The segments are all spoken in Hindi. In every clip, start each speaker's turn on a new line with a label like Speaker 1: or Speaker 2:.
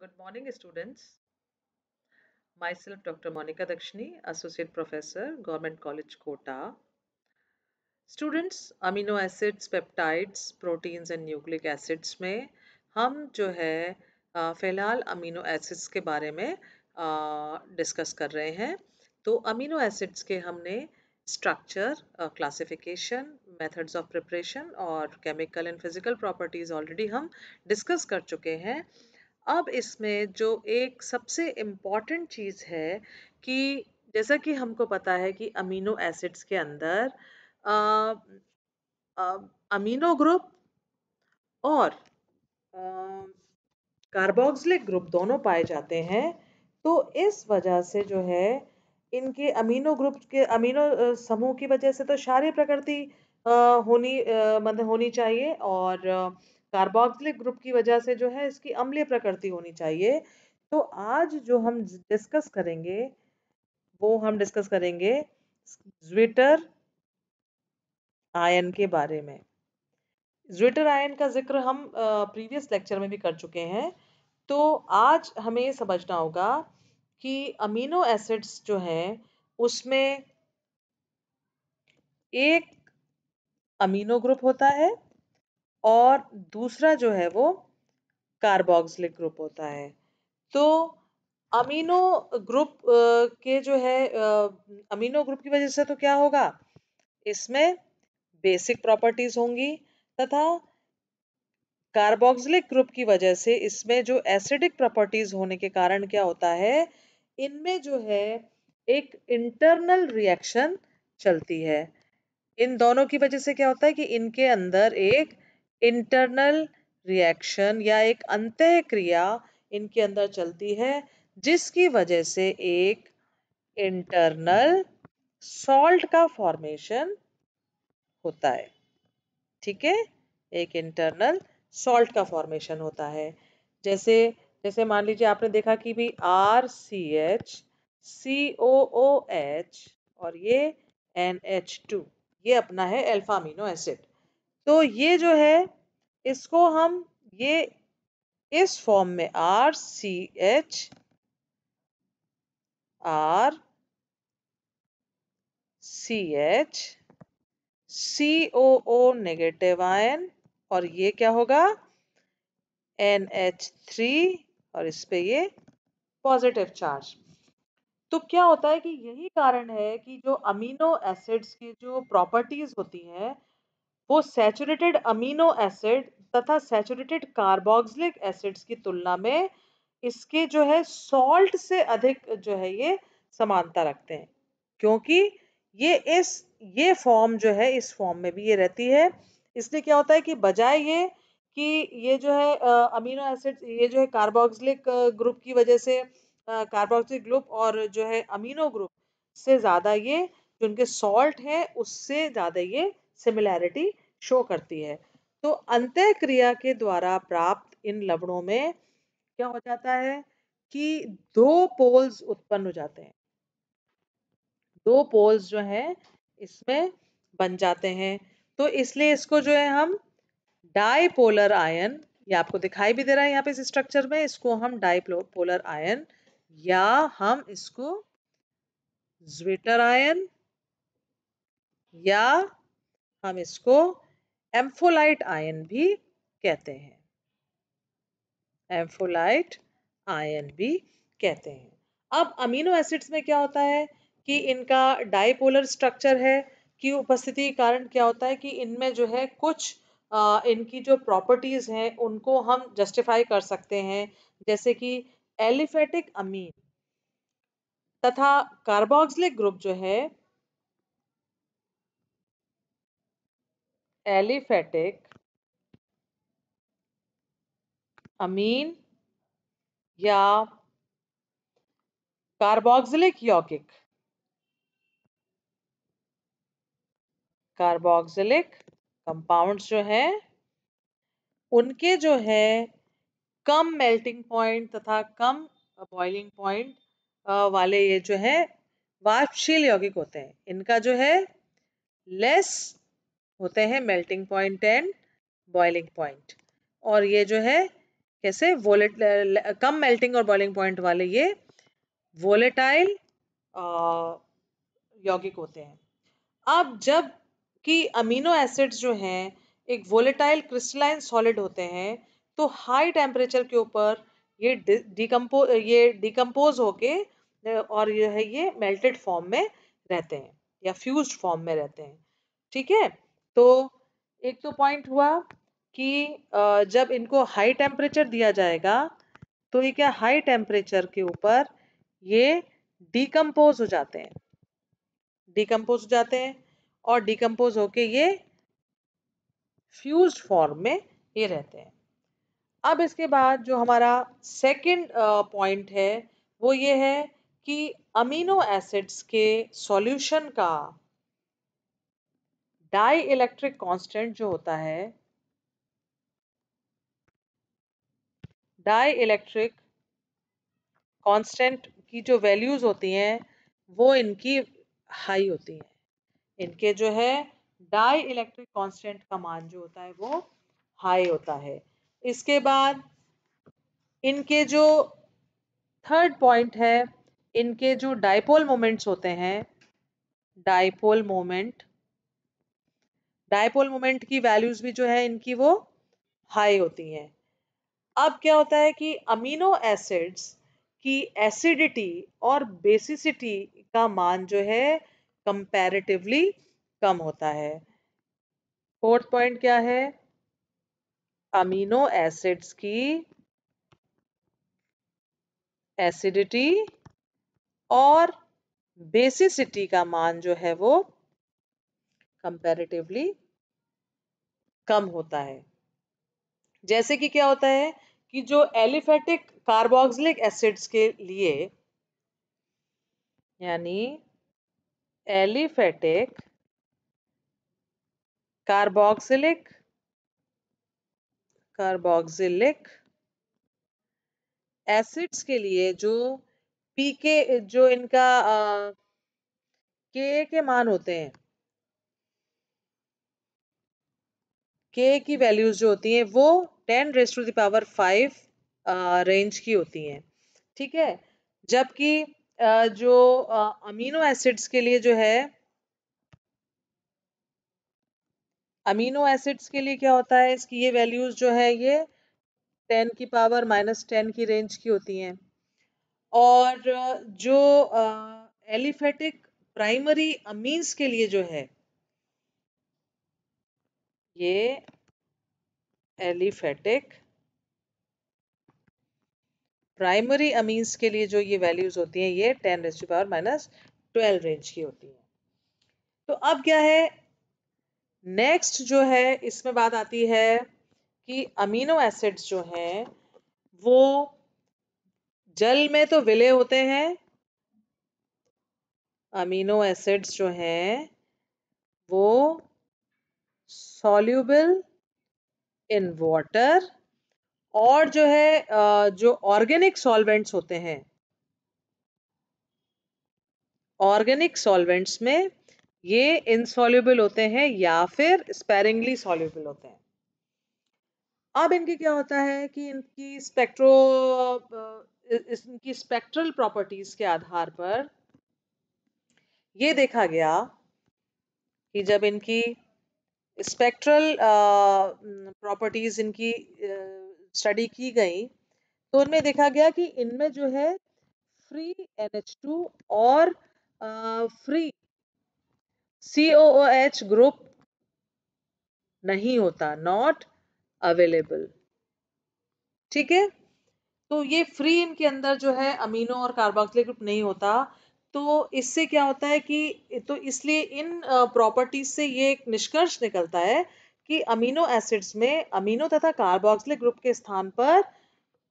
Speaker 1: Good morning, students. Myself, Dr. Monica Dakshini, Associate Professor, Government College, Kota. Students, amino acids, peptides, proteins and nucleic acids mein hum jo hai filhal amino acids ke bare mein discuss kar rahe hain to amino acids ke humne structure classification methods of preparation और chemical and physical properties already हम डिस्कस कर चुके हैं अब इसमें जो एक सबसे इम्पॉर्टेंट चीज़ है कि जैसा कि हमको पता है कि अमीनो एसिड्स के अंदर अमीनो ग्रुप और कार्बोक्सिलिक ग्रुप दोनों पाए जाते हैं तो इस वजह से जो है इनके अमीनो ग्रुप के अमीनो समूह की वजह से तो क्षारीय प्रकृति होनी मतलब होनी चाहिए और कार्बोक्सिलिक ग्रुप की वजह से जो है इसकी अम्लीय प्रकृति होनी चाहिए तो आज जो हम डिस्कस करेंगे वो हम डिस्कस करेंगे ज्विटर आयन के बारे में ज्विटर आयन का जिक्र हम प्रीवियस लेक्चर में भी कर चुके हैं तो आज हमें ये समझना होगा कि अमीनो एसिड्स जो हैं उसमें एक अमीनो ग्रुप होता है और दूसरा जो है वो कार्बोक्सिलिक ग्रुप होता है तो अमीनो ग्रुप के जो है अमीनो ग्रुप की वजह से तो क्या होगा इसमें बेसिक प्रॉपर्टीज होंगी तथा कार्बोक्सिलिक ग्रुप की वजह से इसमें जो एसिडिक प्रॉपर्टीज होने के कारण क्या होता है इनमें जो है एक इंटरनल रिएक्शन चलती है इन दोनों की वजह से क्या होता है कि इनके अंदर एक इंटरनल रिएक्शन या एक अंत क्रिया इनके अंदर चलती है जिसकी वजह से एक इंटरनल सॉल्ट का फॉर्मेशन होता है ठीक है एक इंटरनल सॉल्ट का फॉर्मेशन होता है जैसे जैसे मान लीजिए आपने देखा कि भी R C H C O O H और ये एन एच टू ये अपना है एल्फामिनो एसिड तो ये जो है इसको हम ये इस फॉर्म में R C H R C H C O O negative ion और ये क्या होगा एन एच थ्री और इस पे ये पॉजिटिव चार्ज तो क्या होता है कि यही कारण है कि जो अमीनो एसिड्स की जो प्रॉपर्टीज होती हैं वो सैचुरेटेड अमीनो एसिड तथा सैचुरेटेड कार्बोक्सिलिक एसिड्स की तुलना में इसके जो है सॉल्ट से अधिक जो है ये समानता रखते हैं क्योंकि ये इस ये फॉर्म जो है इस फॉर्म में भी ये रहती है इसलिए क्या होता है कि बजाय ये कि ये जो है अमीनो एसिड ये जो है कार्बोक्सिलिक ग्रुप की वजह से कार्बोक्सिलिक ग्रुप और जो है अमीनो ग्रुप से ज़्यादा ये जो उनके सॉल्ट हैं उससे ज़्यादा ये सिमिलैरिटी शो करती है तो अंत क्रिया के द्वारा प्राप्त इन लवणों में क्या हो जाता है कि दो पोल्स उत्पन्न हो जाते हैं दो पोल्स जो हैं इसमें बन जाते हैं तो इसलिए इसको जो है हम डाईपोलर आयन ये आपको दिखाई भी दे रहा है यहाँ पे इस स्ट्रक्चर में इसको हम डाईपोलर आयन या हम इसको ज्विटर आयन या हम इसको एम्फोलाइट आयन भी कहते हैं एम्फोलाइट आयन भी कहते हैं अब अमीनो एसिड्स में क्या होता है कि इनका डाइपोलर स्ट्रक्चर है कि उपस्थिति के कारण क्या होता है कि इनमें जो है कुछ आ, इनकी जो प्रॉपर्टीज़ हैं उनको हम जस्टिफाई कर सकते हैं जैसे कि एलिफेटिक अमीन तथा कार्बोक्सिलिक ग्रुप जो है एलिफेटिक अमीन या कार्बोक्सिलिक यौगिक कार्बोक्सिलिक कंपाउंड्स जो हैं उनके जो है कम मेल्टिंग पॉइंट तथा कम बॉइलिंग पॉइंट वाले ये जो है वाष्पशील यौगिक होते हैं इनका जो है लेस होते हैं melting point and boiling point और ये जो है कैसे वोलेट कम मेल्टिंग और बॉइलिंग पॉइंट वाले ये वोलेटाइल यौगिक होते हैं अब जब कि अमीनो एसिड्स जो हैं एक वोलेटाइल क्रिस्टलाइन सॉलिड होते हैं तो हाई टेम्परेचर के ऊपर ये डिकम्पो ये डिकम्पोज होके और ये है ये मेल्टेड फॉर्म में रहते हैं या फ्यूज फॉर्म में रहते हैं ठीक है तो एक तो पॉइंट हुआ कि जब इनको हाई टेम्परेचर दिया जाएगा तो ये क्या हाई टेम्परेचर के ऊपर ये डिकम्पोज हो जाते हैं डिकम्पोज हो जाते हैं और डिकम्पोज होके ये फ्यूज फॉर्म में ये रहते हैं अब इसके बाद जो हमारा सेकंड पॉइंट है वो ये है कि अमीनो एसिड्स के सॉल्यूशन का डाई इलेक्ट्रिक कॉन्स्टेंट जो होता है डाई इलेक्ट्रिक कॉन्स्टेंट की जो वैल्यूज होती हैं वो इनकी हाई होती हैं इनके जो है डाई इलेक्ट्रिक कॉन्स्टेंट का मान जो होता है वो हाई होता है इसके बाद इनके जो थर्ड पॉइंट है इनके जो डाइपोल मोमेंट्स होते हैं डाइपोल मोमेंट डायपोल मोमेंट की वैल्यूज भी जो है इनकी वो हाई होती हैं अब क्या होता है कि अमीनो एसिड्स की एसिडिटी और बेसिसिटी का मान जो है कंपैरेटिवली कम होता है फोर्थ पॉइंट क्या है अमीनो एसिड्स की एसिडिटी और बेसिसिटी का मान जो है वो कंपैरेटिवली कम होता है जैसे कि क्या होता है कि जो एलिफेटिक कार्बोक्सिलिक एसिड्स के लिए यानी एलिफेटिक कार्बोक्सिलिक कार्बोक्सिलिक एसिड्स के लिए जो पीके जो इनका के के मान होते हैं के की वैल्यूज़ जो होती हैं वो ten raise to the power five range की होती हैं ठीक है जबकि uh, जो अमीनो uh, एसिड्स के लिए जो है अमीनो एसिड्स के लिए क्या होता है इसकी ये वैल्यूज़ जो है ये टेन की पावर माइनस टेन की रेंज की होती हैं और uh, जो एलिफेटिक प्राइमरी अमीन्स के लिए जो है ये एलिफेटिक प्राइमरी अमीन्स के लिए जो ये वैल्यूज होती हैं ये ten raised to power minus twelve range की होती है तो अब क्या है नेक्स्ट जो है इसमें बात आती है कि अमीनो एसिड्स जो हैं वो जल में तो विलय होते हैं अमीनो एसिड्स जो हैं वो soluble इन water और जो है जो ऑर्गेनिक सॉल्वेंट्स होते हैं ऑर्गेनिक सॉल्वेंट्स में ये इनसॉल्यूबल होते हैं या फिर स्पेरिंगली सॉल्यूबल होते हैं अब इनकी क्या होता है कि इनकी स्पेक्ट्रो इनकी स्पेक्ट्रल प्रॉपर्टीज के आधार पर ये देखा गया कि जब इनकी स्पेक्ट्रल प्रॉपर्टीज़ uh, mm, इनकी स्टडी uh, की गई तो उनमें देखा गया कि इनमें जो है फ्री एन टू और free C O H group नहीं होता नॉट अवेलेबल ठीक है तो ये फ्री इनके अंदर जो है अमीनो और कार्बोक्सिलिक ग्रुप नहीं होता तो इससे क्या होता है कि तो इसलिए इन प्रॉपर्टीज से ये एक निष्कर्ष निकलता है कि अमीनो एसिड्स में अमीनो तथा कार्बोक्सिलिक ग्रुप के स्थान पर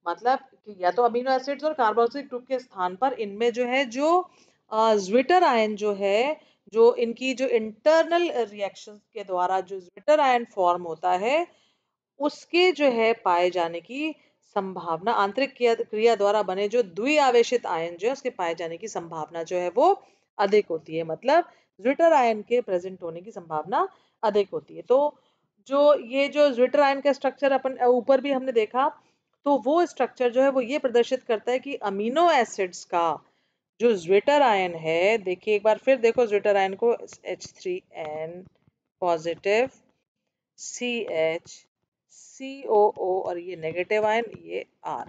Speaker 1: मतलब कि या तो अमीनो एसिड्स और कार्बोक्सिलिक ग्रुप के स्थान पर इनमें जो है जो ज्विटर आयन जो है जो इनकी जो इंटरनल रिएक्शन के द्वारा जो ज्विटर आयन फॉर्म होता है उसके जो है पाए जाने की संभावना आंतरिक क्रिया द्वारा बने जो द्वि आवेशित आयन जो है उसके पाए जाने की संभावना जो है वो अधिक होती है मतलब ज्विटर आयन के प्रेजेंट होने की संभावना अधिक होती है तो जो ये जो ज्विटर आयन का स्ट्रक्चर अपन ऊपर भी हमने देखा तो वो स्ट्रक्चर जो है वो ये प्रदर्शित करता है कि अमीनो एसिड्स का जो ज्विटर आयन है देखिए एक बार फिर देखो ज्विटर आयन को H three N positive C H C O O और ये नेगेटिव आयन ये आर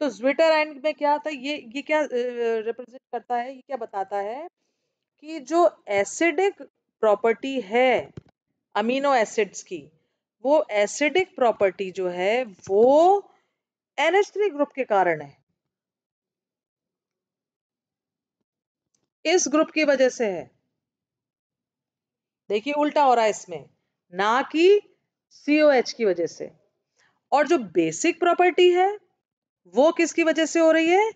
Speaker 1: तो ज्विटर आयन में क्या होता है ये ये क्या रिप्रेजेंट करता है ये क्या बताता है कि जो एसिडिक प्रॉपर्टी है अमीनो एसिड्स की वो एसिडिक प्रॉपर्टी जो है वो थ्री ग्रुप के कारण है इस ग्रुप की वजह से है देखिए उल्टा हो रहा है इसमें ना कि सीओ COH की वजह से और जो बेसिक प्रॉपर्टी है वो किसकी वजह से हो रही है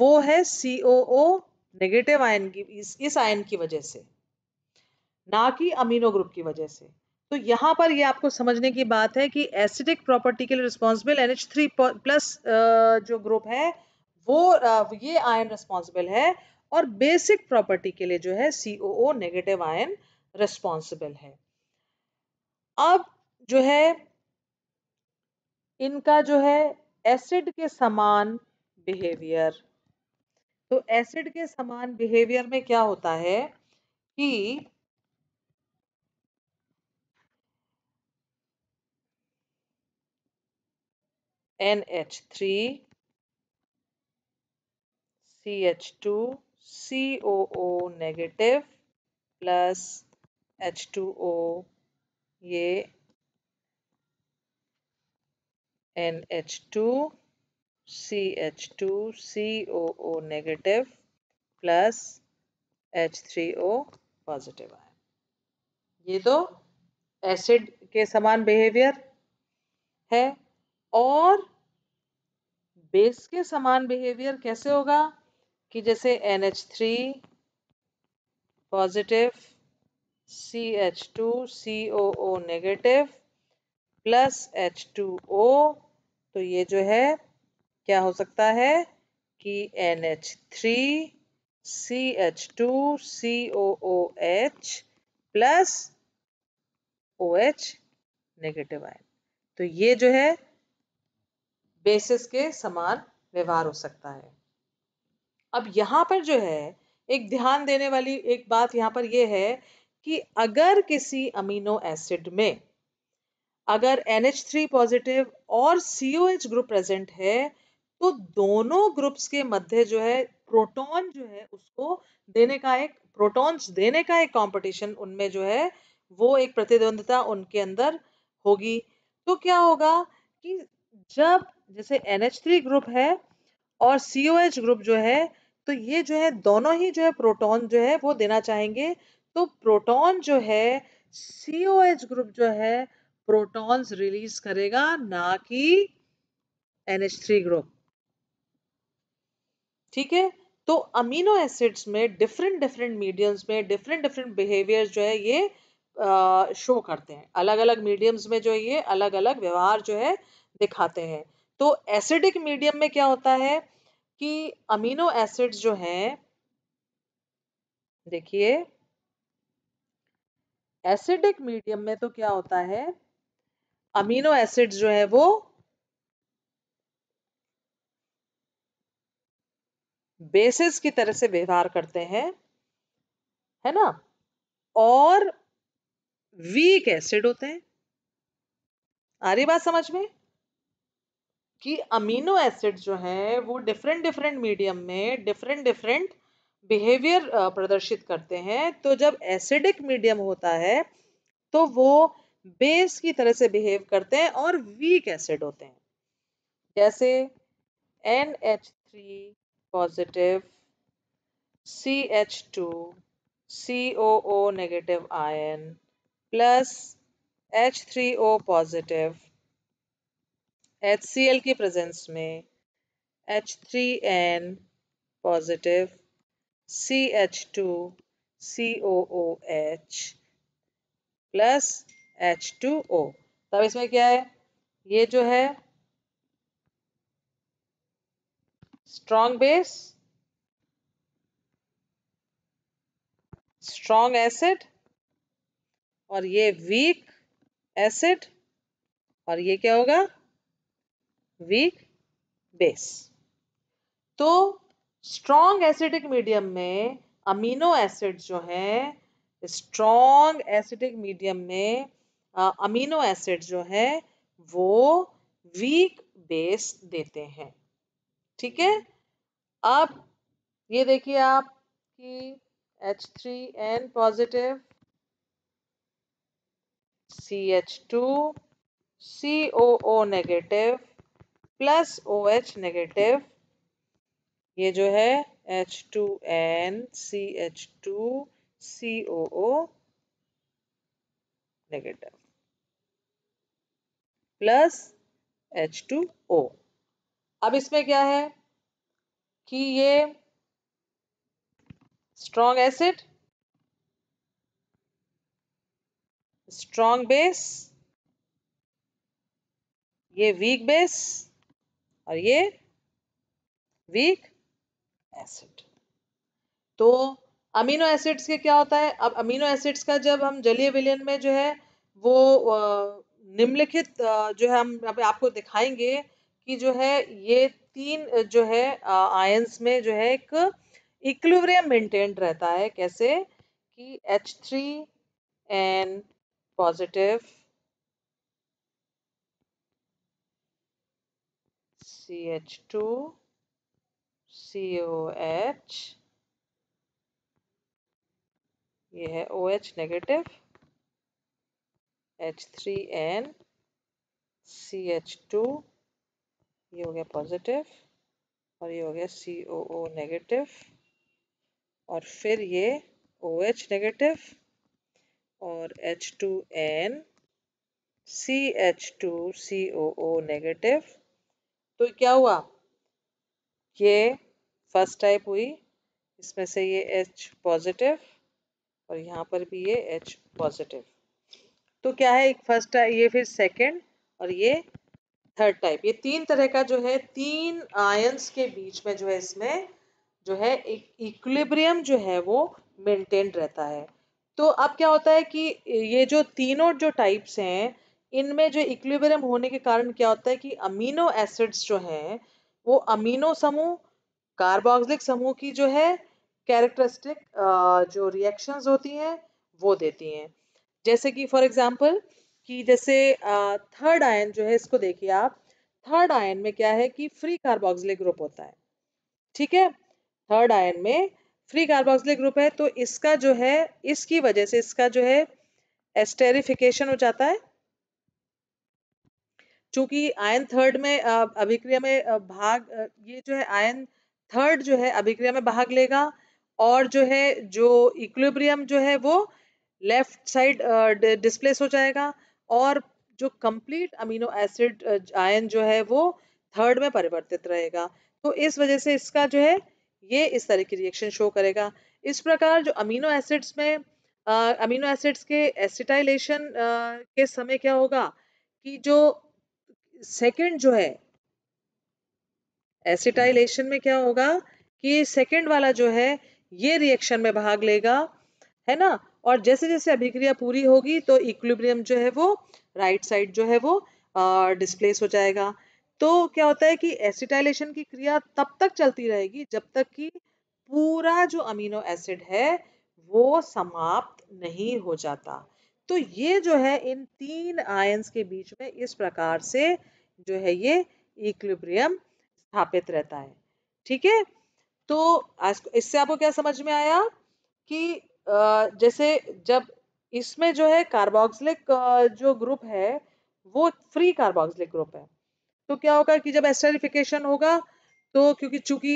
Speaker 1: वो है सी नेगेटिव आयन की इस, आयन की वजह से ना कि अमीनो ग्रुप की वजह से तो यहां पर ये यह आपको समझने की बात है कि एसिडिक प्रॉपर्टी के लिए responsible N H three plus जो ग्रुप है वो ये आयन रिस्पॉन्सिबल है और बेसिक प्रॉपर्टी के लिए जो है सी नेगेटिव आयन रिस्पॉन्सिबल है अब जो है इनका जो है एसिड के समान बिहेवियर तो एसिड के समान बिहेवियर में क्या होता है कि NH3 CH2 COO negative plus H2O ये NH2 CH2 COO negative plus H3O positive आए ये दो एसिड के समान बिहेवियर है और बेस के समान बिहेवियर कैसे होगा कि जैसे NH3 positive CH2 COO negative plus H2O तो ये जो है क्या हो सकता है कि N H three C H two C O O H plus O H negative ion तो ये जो है बेसिस के समान व्यवहार हो सकता है अब यहाँ पर जो है एक ध्यान देने वाली एक बात यहाँ पर यह है कि अगर किसी अमीनो एसिड में अगर NH3 पॉजिटिव और COH ग्रुप प्रेजेंट है तो दोनों ग्रुप्स के मध्य जो है प्रोटॉन जो है उसको देने का एक प्रोटॉन्स देने का एक कंपटीशन उनमें जो है वो एक प्रतिद्वंदता उनके अंदर होगी तो क्या होगा कि जब जैसे NH3 ग्रुप है और COH ग्रुप जो है तो ये जो है दोनों ही जो है प्रोटॉन जो है वो देना चाहेंगे तो प्रोटॉन जो है COH ग्रुप जो है प्रोटॉन्स रिलीज करेगा ना कि NH3 ग्रुप ठीक है तो अमीनो एसिड्स में डिफरेंट डिफरेंट मीडियम्स में डिफरेंट डिफरेंट बिहेवियर्स जो है ये शो करते हैं अलग अलग मीडियम्स में जो है ये अलग अलग व्यवहार जो है दिखाते हैं तो एसिडिक मीडियम में क्या होता है कि अमीनो एसिड्स जो हैं देखिए एसिडिक मीडियम में तो क्या होता है अमीनो एसिड जो है वो बेसिस की तरह से व्यवहार करते हैं है ना और वीक एसिड होते हैं आ रही बात समझ में कि अमीनो एसिड जो है वो डिफरेंट डिफरेंट मीडियम में डिफरेंट डिफरेंट बिहेवियर प्रदर्शित करते हैं तो जब एसिडिक मीडियम होता है तो वो बेस की तरह से बिहेव करते हैं और वीक एसिड होते हैं जैसे N H three positive C H two C O O negative ion plus H three O positive H C L की प्रेजेंस में H three N positive C H two C O O H plus H two O तब इसमें क्या है ये जो है स्ट्रॉन्ग बेस स्ट्रॉन्ग एसिड और ये वीक एसिड और ये क्या होगा वीक बेस तो स्ट्रॉन्ग एसिडिक मीडियम में अमीनो एसिड जो है स्ट्रॉन्ग एसिडिक मीडियम में अमीनो एसिड जो है वो वीक बेस देते हैं ठीक है अब ये देखिए आप कि H three N positive C H two C O O negative plus O H negative ये जो है H two N C H two C O O negative plus H two O अब इसमें क्या है कि ये स्ट्रॉन्ग एसिड स्ट्रॉन्ग बेस ये वीक बेस और ये वीक एसिड तो अमीनो एसिड्स के क्या होता है अब अमीनो एसिड्स का जब हम जलीय विलयन में जो है वो निम्नलिखित जो है हम यहाँ पे आपको दिखाएंगे कि जो है ये तीन जो है आयंस में जो है एक इक्लिवरियम मेंटेन्ड रहता है कैसे कि H three N positive C H two C O H ये है ओ एच नेगेटिव H3N CH2 ये हो गया पॉजिटिव और ये हो गया COO नेगेटिव और फिर ये OH नेगेटिव और H2N CH2 COO नेगेटिव तो क्या हुआ ये फर्स्ट टाइप हुई इसमें से ये H पॉजिटिव और यहाँ पर भी ये H पॉजिटिव तो क्या है एक फर्स्ट ये फिर सेकेंड और ये थर्ड टाइप ये तीन तरह का जो है तीन आयंस के बीच में जो है इसमें जो है एक इक्विलिब्रियम जो है वो मेंटेन रहता है तो अब क्या होता है कि ये जो तीनों जो टाइप्स हैं इनमें जो इक्विलिब्रियम होने के कारण क्या होता है कि अमीनो एसिड्स जो हैं वो अमीनो समूह कार्बोक्सिलिक समूह की जो है कैरेक्टरिस्टिक जो रिएक्शंस होती हैं वो देती हैं जैसे कि फॉर एग्जाम्पल कि जैसे थर्ड uh, आयन जो है इसको देखिए आप थर्ड आयन में क्या है कि फ्री कार्बोक्सिलिक ग्रुप होता है ठीक है थर्ड आयन में फ्री कार्बोक्सिलिक ग्रुप है तो इसका जो है इसकी वजह से इसका जो है एस्टेरिफिकेशन हो जाता है चूंकि आयन थर्ड में अभिक्रिया में भाग ये जो है आयन थर्ड जो है अभिक्रिया में भाग लेगा और जो है जो इक्विलिब्रियम जो है वो लेफ्ट साइड डिस्प्लेस हो जाएगा और जो कंप्लीट अमीनो एसिड आयन जो है वो थर्ड में परिवर्तित रहेगा तो इस वजह से इसका जो है ये इस तरह की रिएक्शन शो करेगा इस प्रकार जो अमीनो एसिड्स में आ, अमीनो एसिड्स के एसिटाइलेशन uh, के समय क्या होगा कि जो सेकंड जो है एसिटाइलेशन में क्या होगा कि सेकंड वाला जो है ये रिएक्शन में भाग लेगा है ना और जैसे जैसे अभिक्रिया पूरी होगी तो इक्विब्रियम जो है वो राइट साइड जो है वो डिस्प्लेस हो जाएगा तो क्या होता है कि एसिटाइलेशन की क्रिया तब तक चलती रहेगी जब तक कि पूरा जो अमीनो एसिड है वो समाप्त नहीं हो जाता तो ये जो है इन तीन आयंस के बीच में इस प्रकार से जो है ये इक्विब्रियम स्थापित रहता है ठीक है तो इससे आपको क्या समझ में आया कि जैसे जब इसमें जो है कार्बोक्सिलिक जो ग्रुप है वो फ्री कार्बोक्सिलिक ग्रुप है तो क्या होगा कि जब एस्टरिफिकेशन होगा तो क्योंकि चूंकि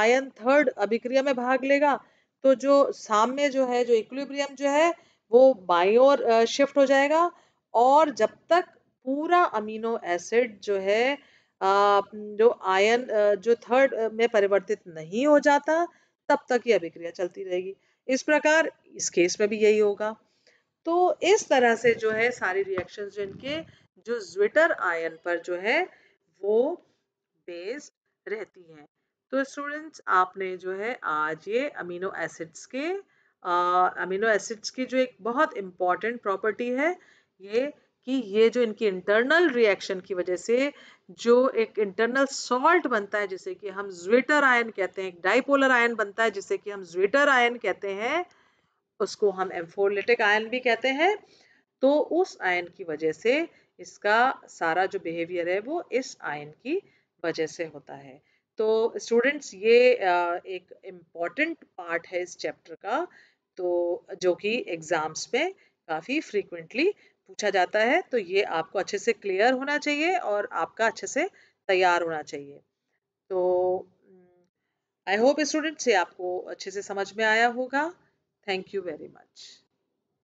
Speaker 1: आयन थर्ड अभिक्रिया में भाग लेगा तो जो साम्य जो है जो इक्विब्रियम जो है वो बाई और शिफ्ट हो जाएगा और जब तक पूरा अमीनो एसिड जो है जो आयन जो थर्ड में परिवर्तित नहीं हो जाता तब तक ये अभिक्रिया चलती रहेगी इस प्रकार इस केस में भी यही होगा तो इस तरह से जो है सारी रिएक्शन इनके जो ज्विटर आयन पर जो है वो बेस्ड रहती हैं तो स्टूडेंट्स आपने जो है आज ये अमीनो एसिड्स के अमीनो एसिड्स की जो एक बहुत इम्पॉर्टेंट प्रॉपर्टी है ये कि ये जो इनकी इंटरनल रिएक्शन की वजह से जो एक इंटरनल सॉल्ट बनता है जिसे कि हम ज्वेटर आयन कहते हैं एक डाइपोलर आयन बनता है जिसे कि हम ज्वेटर आयन कहते हैं उसको हम एम्फोलिटिक आयन भी कहते हैं तो उस आयन की वजह से इसका सारा जो बिहेवियर है वो इस आयन की वजह से होता है तो स्टूडेंट्स ये एक इम्पॉर्टेंट पार्ट है इस चैप्टर का तो जो कि एग्ज़ाम्स में काफ़ी फ्रीक्वेंटली पूछा जाता है तो ये आपको अच्छे से क्लियर होना चाहिए और आपका अच्छे से तैयार होना चाहिए तो आई होप स्टूडेंट्स ये आपको अच्छे से समझ में आया होगा थैंक यू वेरी मच